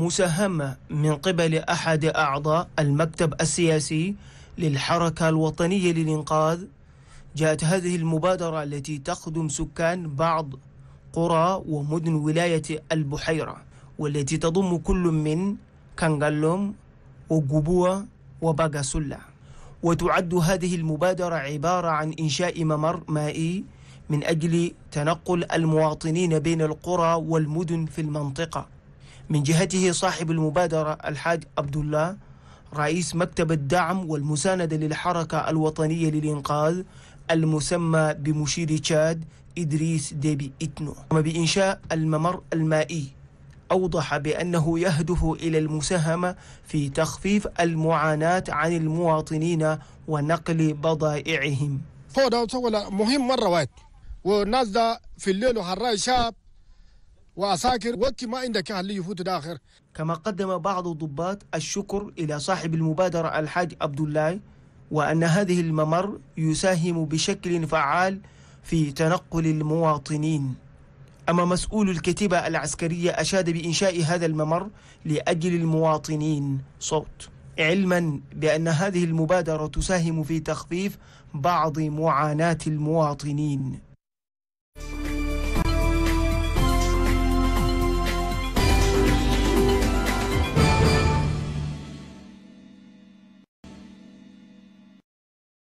مساهمة من قبل أحد أعضاء المكتب السياسي للحركة الوطنية للإنقاذ جاءت هذه المبادرة التي تخدم سكان بعض قرى ومدن ولاية البحيرة والتي تضم كل من كانغالوم وجبوة وباغاسولا وتعد هذه المبادرة عبارة عن إنشاء ممر مائي من أجل تنقل المواطنين بين القرى والمدن في المنطقة من جهته صاحب المبادرة الحاج عبد الله رئيس مكتب الدعم والمساندة للحركة الوطنية للإنقاذ المسمى بمشير تشاد إدريس ديبي إتنو قام بإنشاء الممر المائي أوضح بأنه يهدف إلى المساهمة في تخفيف المعاناة عن المواطنين ونقل بضائعهم هو ده مهم مرة وقت والناس ده في الليل وحراي شاب وعساكر وقت ما عندك اللي يفوت داخل كما قدم بعض الضباط الشكر إلى صاحب المبادرة الحاج عبد الله وأن هذه الممر يساهم بشكل فعال في تنقل المواطنين أما مسؤول الكتيبة العسكرية أشاد بإنشاء هذا الممر لأجل المواطنين صوت علما بأن هذه المبادرة تساهم في تخفيف بعض معاناة المواطنين